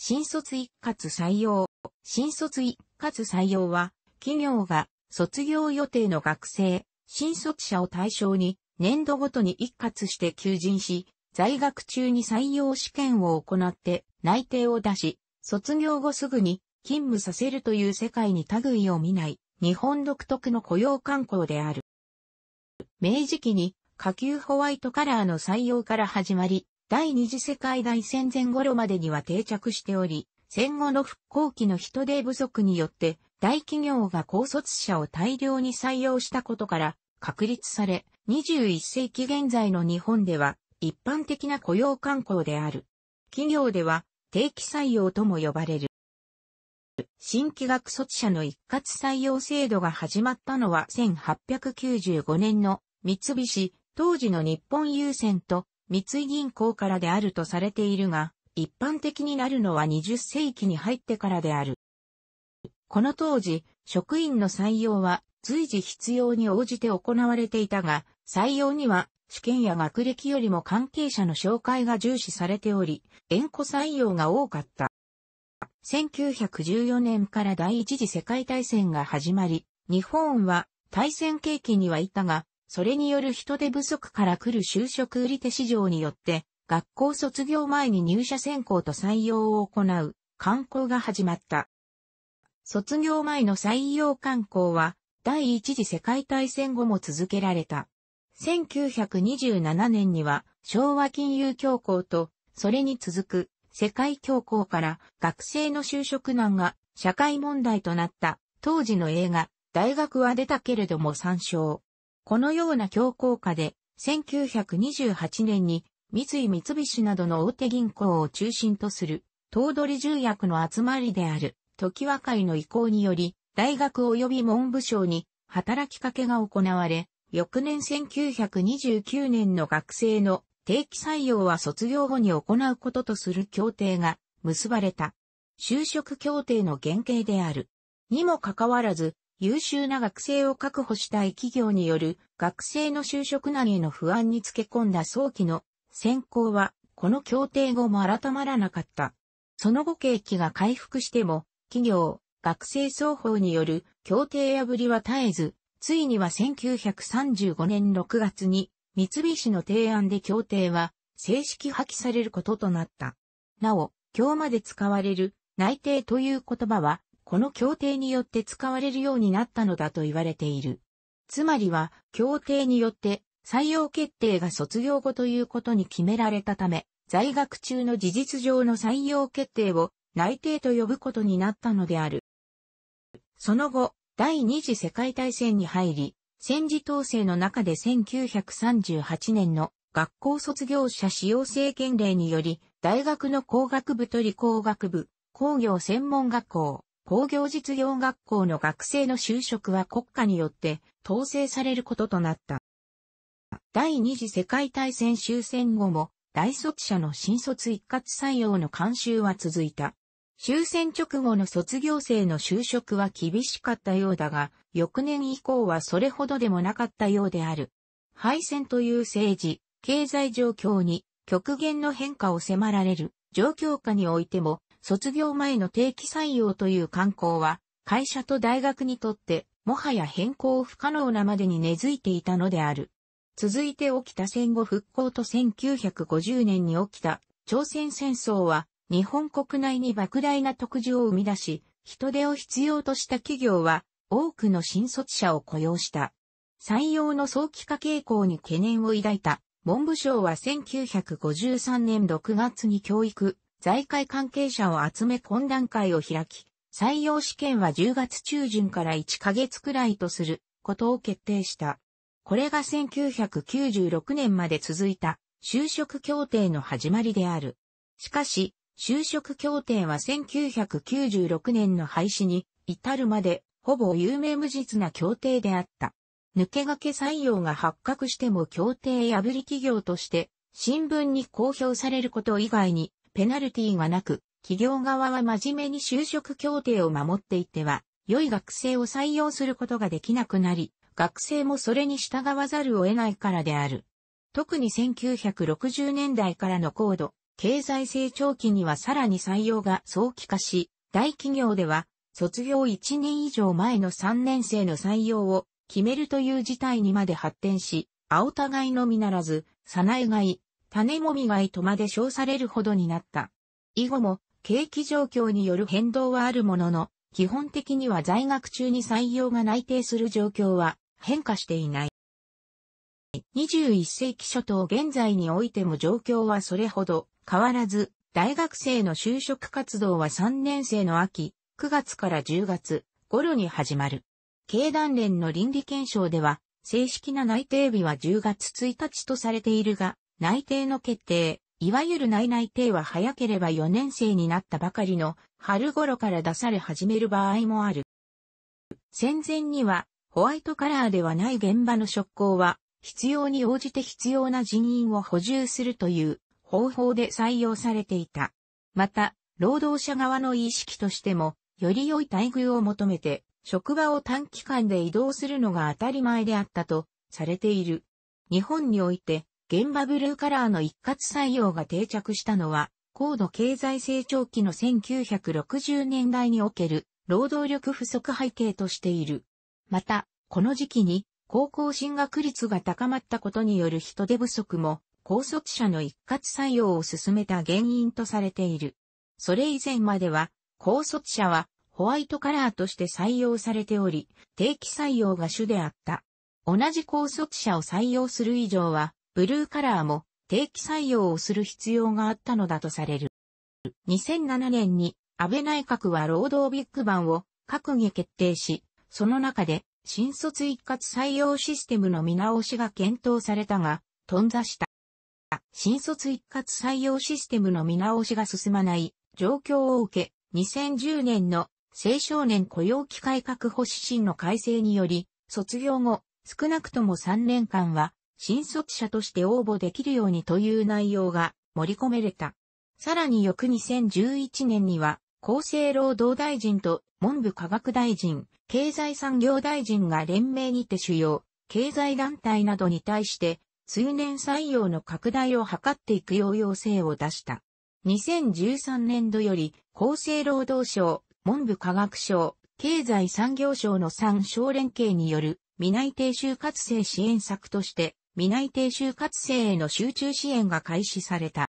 新卒一括採用。新卒一括採用は、企業が卒業予定の学生、新卒者を対象に、年度ごとに一括して求人し、在学中に採用試験を行って内定を出し、卒業後すぐに勤務させるという世界に類を見ない、日本独特の雇用慣行である。明治期に下級ホワイトカラーの採用から始まり、第二次世界大戦前頃までには定着しており、戦後の復興期の人手不足によって、大企業が高卒者を大量に採用したことから確立され、21世紀現在の日本では一般的な雇用慣行である。企業では定期採用とも呼ばれる。新規学卒者の一括採用制度が始まったのは1895年の三菱、当時の日本郵船と三井銀行からであるとされているが、一般的になるのは20世紀に入ってからである。この当時、職員の採用は随時必要に応じて行われていたが、採用には試験や学歴よりも関係者の紹介が重視されており、縁故採用が多かった。1914年から第一次世界大戦が始まり、日本は対戦契機にはいたが、それによる人手不足から来る就職売手市場によって、学校卒業前に入社選考と採用を行う、観光が始まった。卒業前の採用観光は、第一次世界大戦後も続けられた。1927年には、昭和金融恐慌と、それに続く、世界恐慌から学生の就職難が社会問題となった当時の映画、大学は出たけれども参照。このような強硬化で、1928年に三井三菱などの大手銀行を中心とする、頭取重役の集まりである、時和会の意向により、大学及び文部省に働きかけが行われ、翌年1929年の学生の定期採用は卒業後に行うこととする協定が結ばれた。就職協定の原型である。にもかかわらず、優秀な学生を確保したい企業による学生の就職難への不安につけ込んだ早期の選考は、この協定後も改まらなかった。その後景気が回復しても、企業、学生双方による協定破りは絶えず、ついには1935年6月に三菱の提案で協定は正式破棄されることとなった。なお、今日まで使われる内定という言葉はこの協定によって使われるようになったのだと言われている。つまりは、協定によって採用決定が卒業後ということに決められたため、在学中の事実上の採用決定を内定と呼ぶことになったのである。その後、第二次世界大戦に入り、戦時統制の中で1938年の学校卒業者使用制限令により、大学の工学部と理工学部、工業専門学校、工業実業学校の学生の就職は国家によって統制されることとなった。第二次世界大戦終戦後も、大卒者の新卒一括採用の慣習は続いた。終戦直後の卒業生の就職は厳しかったようだが、翌年以降はそれほどでもなかったようである。敗戦という政治、経済状況に極限の変化を迫られる状況下においても、卒業前の定期採用という慣行は、会社と大学にとって、もはや変更不可能なまでに根付いていたのである。続いて起きた戦後復興と1950年に起きた朝鮮戦争は日本国内に莫大な特需を生み出し、人手を必要とした企業は多くの新卒者を雇用した。採用の早期化傾向に懸念を抱いた文部省は1953年6月に教育財界関係者を集め懇談会を開き、採用試験は10月中旬から1ヶ月くらいとすることを決定した。これが1996年まで続いた就職協定の始まりである。しかし、就職協定は1996年の廃止に至るまでほぼ有名無実な協定であった。抜け駆け採用が発覚しても協定破り企業として新聞に公表されること以外にペナルティがなく、企業側は真面目に就職協定を守っていては、良い学生を採用することができなくなり、学生もそれに従わざるを得ないからである。特に1960年代からの高度、経済成長期にはさらに採用が早期化し、大企業では卒業1年以上前の3年生の採用を決めるという事態にまで発展し、青互いのみならず、さないがい、種もみがいとまで称されるほどになった。以後も、景気状況による変動はあるものの、基本的には在学中に採用が内定する状況は変化していない。21世紀初頭現在においても状況はそれほど変わらず、大学生の就職活動は3年生の秋、9月から10月頃に始まる。経団連の倫理検証では、正式な内定日は10月1日とされているが、内定の決定、いわゆる内内定は早ければ4年生になったばかりの春頃から出され始める場合もある。戦前にはホワイトカラーではない現場の職工は必要に応じて必要な人員を補充するという方法で採用されていた。また、労働者側の意識としても、より良い待遇を求めて、職場を短期間で移動するのが当たり前であったとされている。日本において、現場ブルーカラーの一括採用が定着したのは、高度経済成長期の1960年代における労働力不足背景としている。また、この時期に高校進学率が高まったことによる人手不足も、高卒者の一括採用を進めた原因とされている。それ以前までは、高卒者はホワイトカラーとして採用されており、定期採用が主であった。同じ高卒者を採用する以上は、ブルーカラーも定期採用をする必要があったのだとされる。2007年に安倍内閣は労働ビッグバンを閣議決定し、その中で新卒一括採用システムの見直しが検討されたが、頓挫した。新卒一括採用システムの見直しが進まない状況を受け、2010年の青少年雇用機会確保指針の改正により、卒業後、少なくとも3年間は新卒者として応募できるようにという内容が盛り込めれた。さらに翌2011年には、厚生労働大臣と文部科学大臣、経済産業大臣が連名にて主要、経済団体などに対して、通年採用の拡大を図っていくよう要請を出した。2013年度より、厚生労働省、文部科学省、経済産業省の3省連携による未内定就活生支援策として、未内定就活生への集中支援が開始された。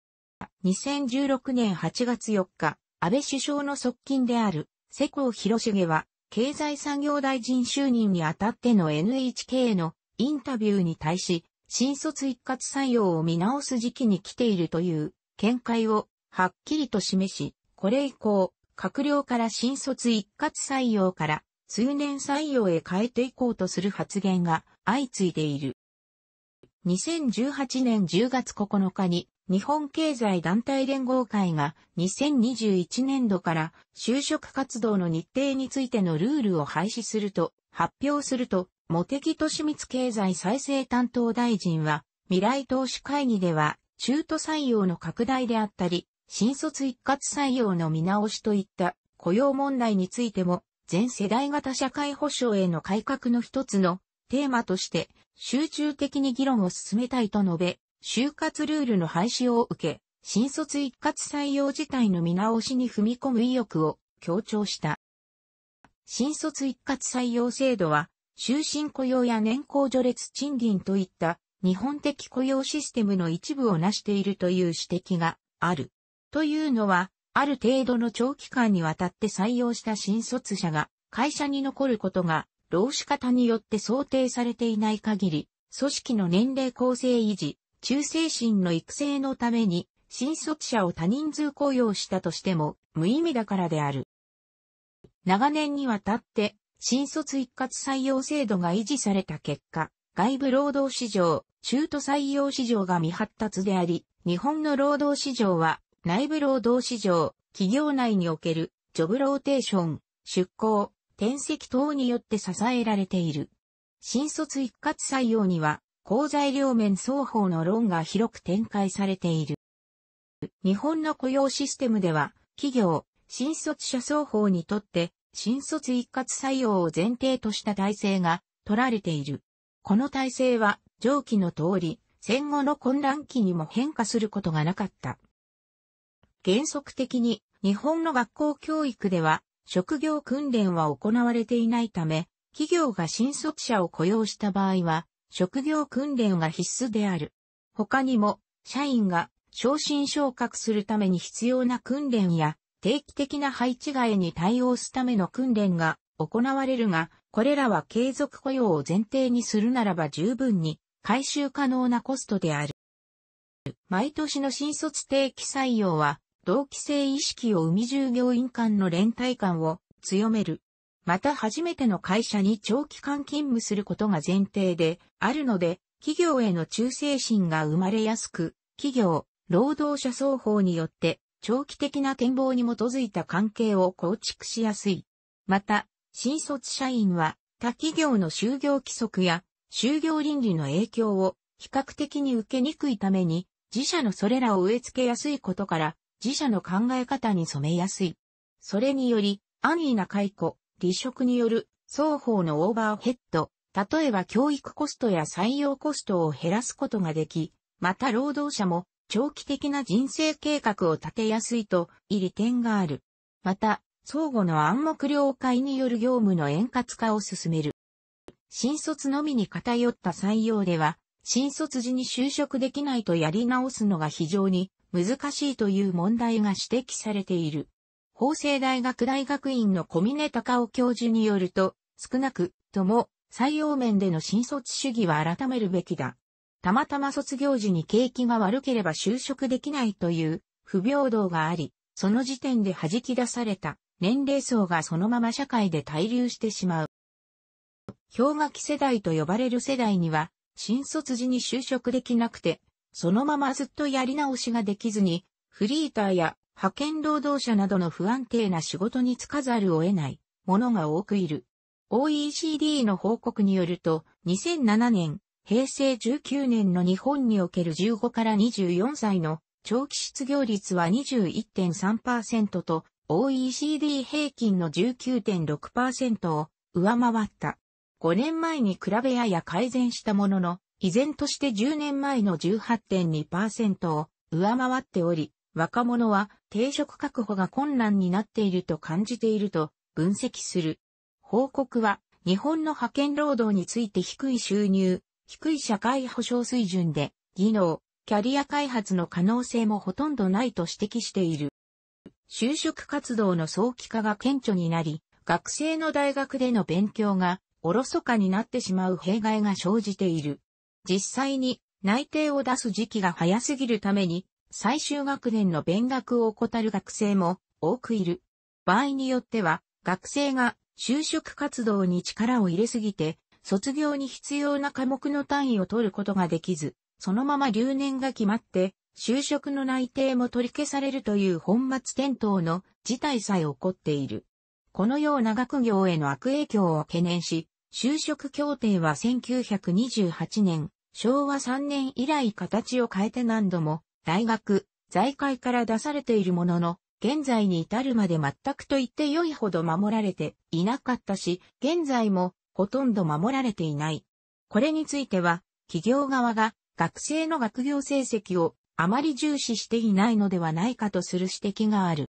2016年8月4日、安倍首相の側近である世耕弘重は、経済産業大臣就任にあたっての NHK へのインタビューに対し、新卒一括採用を見直す時期に来ているという見解をはっきりと示し、これ以降、閣僚から新卒一括採用から通年採用へ変えていこうとする発言が相次いでいる。2018年10月9日に日本経済団体連合会が2021年度から就職活動の日程についてのルールを廃止すると発表すると、茂木敏光経済再生担当大臣は未来投資会議では中途採用の拡大であったり、新卒一括採用の見直しといった雇用問題についても全世代型社会保障への改革の一つのテーマとして集中的に議論を進めたいと述べ、就活ルールの廃止を受け、新卒一括採用自体の見直しに踏み込む意欲を強調した。新卒一括採用制度は、終身雇用や年功序列賃金といった日本的雇用システムの一部を成しているという指摘がある。というのは、ある程度の長期間にわたって採用した新卒者が会社に残ることが労使方によって想定されていない限り、組織の年齢構成維持、忠誠心の育成のために、新卒者を多人数雇用したとしても無意味だからである。長年にわたって、新卒一括採用制度が維持された結果、外部労働市場、中途採用市場が未発達であり、日本の労働市場は内部労働市場、企業内におけるジョブローテーション、出向、転籍等によって支えられている。新卒一括採用には、公材両面双方の論が広く展開されている。日本の雇用システムでは、企業、新卒者双方にとって、新卒一括採用を前提とした体制が取られている。この体制は、上記の通り、戦後の混乱期にも変化することがなかった。原則的に、日本の学校教育では、職業訓練は行われていないため、企業が新卒者を雇用した場合は、職業訓練が必須である。他にも、社員が昇進昇格するために必要な訓練や、定期的な配置替えに対応すための訓練が行われるが、これらは継続雇用を前提にするならば十分に回収可能なコストである。毎年の新卒定期採用は同期性意識を生み従業員間の連帯感を強める。また初めての会社に長期間勤務することが前提であるので、企業への忠誠心が生まれやすく、企業、労働者双方によって長期的な展望に基づいた関係を構築しやすい。また、新卒社員は他企業の就業規則や就業倫理の影響を比較的に受けにくいために、自社のそれらを植え付けやすいことから、自社の考え方に染めやすい。それにより、安易な解雇、離職による双方のオーバーヘッド、例えば教育コストや採用コストを減らすことができ、また労働者も長期的な人生計画を立てやすいとい利点がある。また、相互の暗黙了解による業務の円滑化を進める。新卒のみに偏った採用では、新卒時に就職できないとやり直すのが非常に難しいという問題が指摘されている。法政大学大学院の小峰隆夫教授によると、少なくとも採用面での新卒主義は改めるべきだ。たまたま卒業時に景気が悪ければ就職できないという不平等があり、その時点で弾き出された年齢層がそのまま社会で滞留してしまう。氷河期世代と呼ばれる世代には、新卒時に就職できなくてそのままずっとやり直しができずに、フリーターや派遣労働者などの不安定な仕事に就かざるを得ないものが多くいる。OECD の報告によると、2007年、平成19年の日本における15から24歳の長期失業率は21.3%と OECD 平均の19.6%を上回った。5年前に比べやや改善したものの、依然として10年前の18.2%を上回っており、若者は定職確保が困難になっていると感じていると分析する。報告は日本の派遣労働について低い収入、低い社会保障水準で技能、キャリア開発の可能性もほとんどないと指摘している。就職活動の早期化が顕著になり、学生の大学での勉強がおろそかになってしまう弊害が生じている。実際に内定を出す時期が早すぎるために、最終学年の勉学を怠る学生も多くいる。場合によっては、学生が就職活動に力を入れすぎて、卒業に必要な科目の単位を取ることができず、そのまま留年が決まって、就職の内定も取り消されるという本末転倒の事態さえ起こっている。このような学業への悪影響を懸念し、就職協定は1928年昭和3年以来形を変えて何度も、大学、財界から出されているものの、現在に至るまで全くと言って良いほど守られていなかったし、現在もほとんど守られていない。これについては、企業側が学生の学業成績をあまり重視していないのではないかとする指摘がある。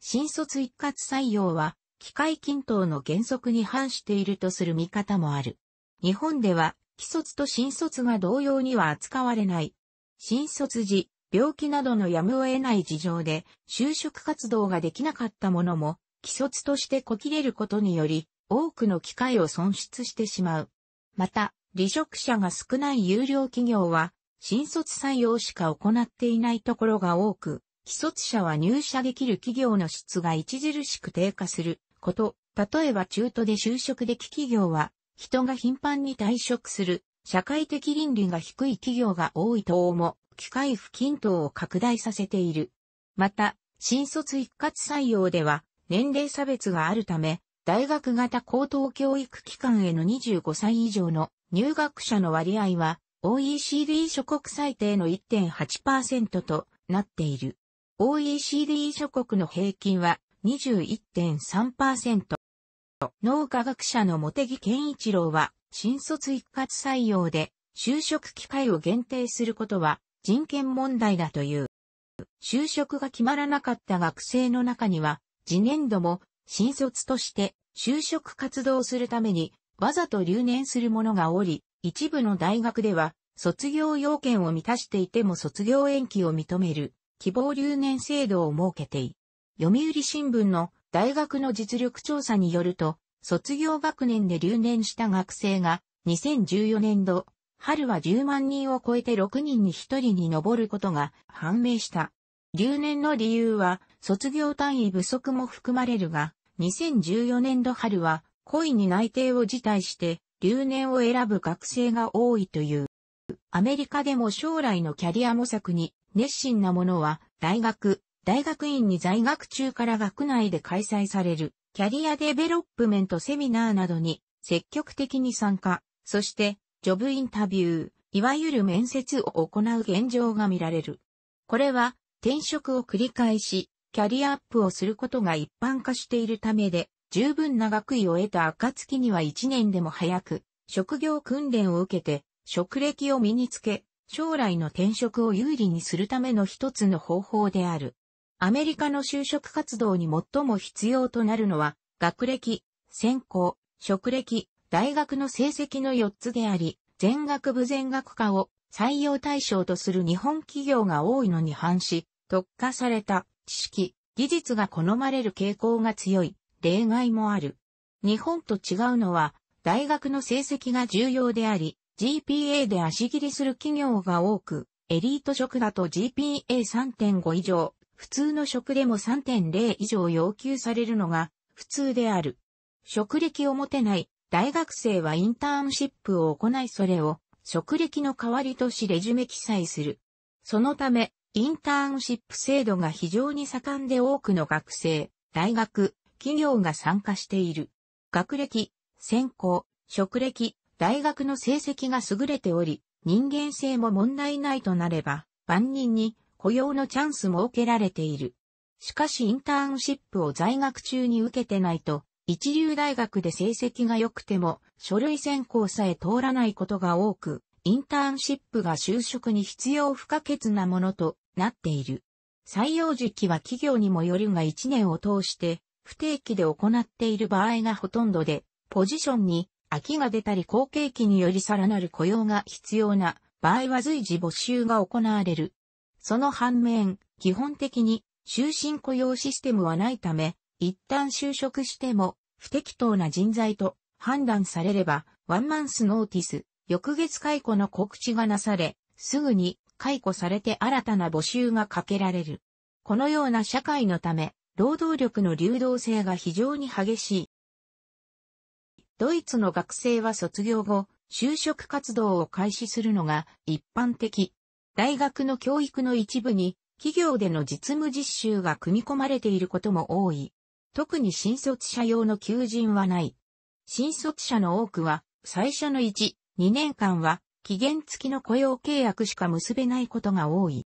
新卒一括採用は、機械均等の原則に反しているとする見方もある。日本では、既卒と新卒が同様には扱われない。新卒時、病気などのやむを得ない事情で就職活動ができなかったものも、既卒としてこきれることにより、多くの機会を損失してしまう。また、離職者が少ない有料企業は、新卒採用しか行っていないところが多く、既卒者は入社できる企業の質が著しく低下すること、例えば中途で就職でき企業は人が頻繁に退職する、社会的倫理が低い企業が多い等も、機械不均等を拡大させている。また、新卒一括採用では、年齢差別があるため、大学型高等教育機関への25歳以上の入学者の割合は、OECD 諸国最低の1.8%となっている。OECD 諸国の平均は21.3%。脳科学者の茂木健一郎は、新卒一括採用で、就職機会を限定することは人権問題だという。就職が決まらなかった学生の中には、次年度も新卒として就職活動するためにわざと留年する者がおり、一部の大学では卒業要件を満たしていても卒業延期を認める希望留年制度を設けてい。読売新聞の大学の実力調査によると、卒業学年で留年した学生が、2014年度、春は10万人を超えて6人に1人に上ることが判明した。留年の理由は、卒業単位不足も含まれるが、2014年度春は、故意に内定を辞退して、留年を選ぶ学生が多いという。アメリカでも将来のキャリア模索に熱心なのは、大学、大学院に在学中から学内で開催されるキャリアデベロップメントセミナーなどに積極的に参加、そしてジョブインタビュー、いわゆる面接を行う現状が見られる。これは転職を繰り返し、キャリアアップをすることが一般化しているためで、十分な学位を得た暁には一年でも早く、職業訓練を受けて、職歴を身につけ、将来の転職を有利にするための一つの方法である。アメリカの就職活動に最も必要となるのは、学歴、専攻、職歴、大学の成績の4つであり、全学部全学科を採用対象とする日本企業が多いのに反し、特化された知識、技術が好まれる傾向が強い例外もある。日本と違うのは、大学の成績が重要であり、GPA で足切りする企業が多く、エリート職だと GPA3.5 以上、普通の職でも3.0以上要求されるのが普通である。職歴を持てない大学生はインターンシップを行いそれを職歴の代わりとしレジュメ記載する。そのため、インターンシップ制度が非常に盛んで多くの学生、大学、企業が参加している。学歴、専攻、職歴、大学の成績が優れており、人間性も問題ないとなれば、万人に雇用のチャンスも受けられている。しかしインターンシップを在学中に受けてないと、一流大学で成績が良くても、書類選考さえ通らないことが多く、インターンシップが就職に必要不可欠なものとなっている。採用時期は企業にもよるが1年を通して不定期で行っている場合がほとんどで、ポジションに空きが出たり後継期によりさらなる雇用が必要な場合は随時募集が行われる。その反面、基本的に終身雇用システムはないため、一旦就職しても不適当な人材と判断されれば、ワンマンスノーティス、翌月解雇の告知がなされ、すぐに解雇されて新たな募集がかけられる。このような社会のため、労働力の流動性が非常に激しい。ドイツの学生は卒業後、就職活動を開始するのが一般的大学の教育の一部に企業での実務実習が組み込まれていることも多い。特に新卒者用の求人はない。新卒者の多くは最初の1、2年間は期限付きの雇用契約しか結べないことが多い。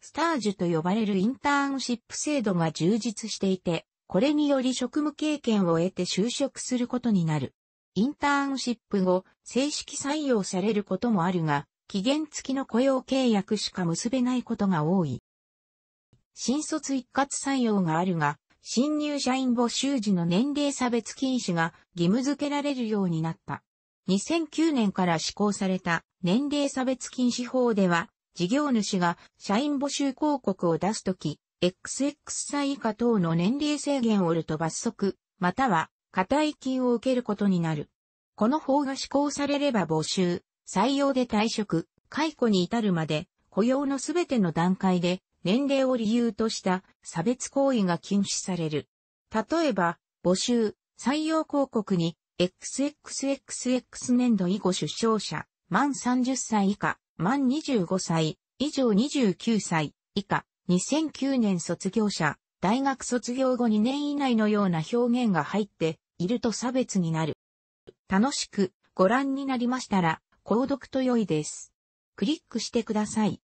スタージュと呼ばれるインターンシップ制度が充実していて、これにより職務経験を得て就職することになる。インターンシップ後、正式採用されることもあるが、期限付きの雇用契約しか結べないことが多い。新卒一括採用があるが、新入社員募集時の年齢差別禁止が義務付けられるようになった。2009年から施行された年齢差別禁止法では、事業主が社員募集広告を出すとき、XX 歳以下等の年齢制限をると罰則、または、課題金を受けることになる。この法が施行されれば募集、採用で退職、解雇に至るまで、雇用のすべての段階で、年齢を理由とした差別行為が禁止される。例えば、募集、採用広告に、XXXX 年度以後出生者、満30歳以下、満25歳、以上29歳、以下、2009年卒業者、大学卒業後2年以内のような表現が入っていると差別になる。楽しくご覧になりましたら、購読と良いです。クリックしてください。